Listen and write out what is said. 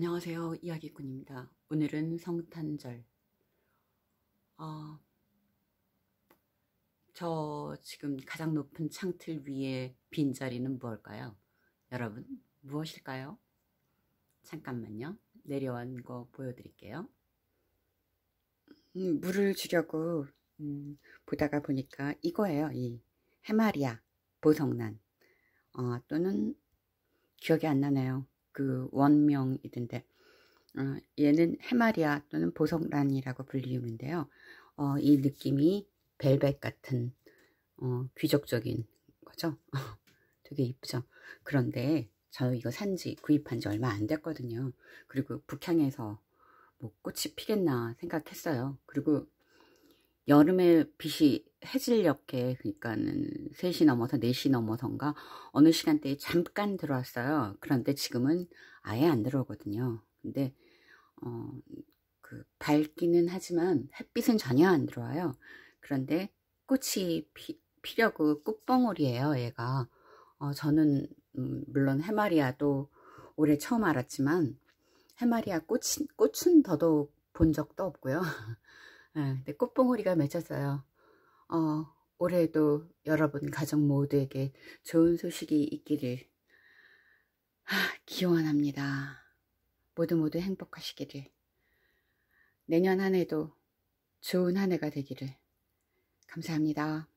안녕하세요. 이야기꾼입니다. 오늘은 성탄절. 어, 저 지금 가장 높은 창틀 위에 빈자리는 뭘까요 여러분, 무엇일까요? 잠깐만요. 내려온 거 보여드릴게요. 음, 물을 주려고 음, 보다가 보니까 이거예요. 이 해마리아, 보성난 어, 또는 기억이 안 나네요. 그 원명이던데 어, 얘는 해마리아 또는 보석란이라고 불리우는데요. 어, 이 느낌이 벨벳 같은 어, 귀족적인 거죠. 되게 이쁘죠. 그런데 저 이거 산지 구입한 지 얼마 안 됐거든요. 그리고 북향에서 뭐 꽃이 피겠나 생각했어요. 그리고 여름에 빛이 해질녘에 그러니까는 3시 넘어서 4시 넘어선가 어느 시간대에 잠깐 들어왔어요. 그런데 지금은 아예 안 들어오거든요. 근데 어, 그 밝기는 하지만 햇빛은 전혀 안 들어와요. 그런데 꽃이 피, 피려고 꽃봉오리예요. 얘가 어, 저는 음, 물론 해마리아도 올해 처음 알았지만 해마리아 꽃, 꽃은 더더욱 본 적도 없고요. 네, 근데 꽃봉오리가 맺혔어요. 어, 올해도 여러분 가족 모두에게 좋은 소식이 있기를 하, 기원합니다. 모두 모두 행복하시기를 내년 한 해도 좋은 한 해가 되기를 감사합니다.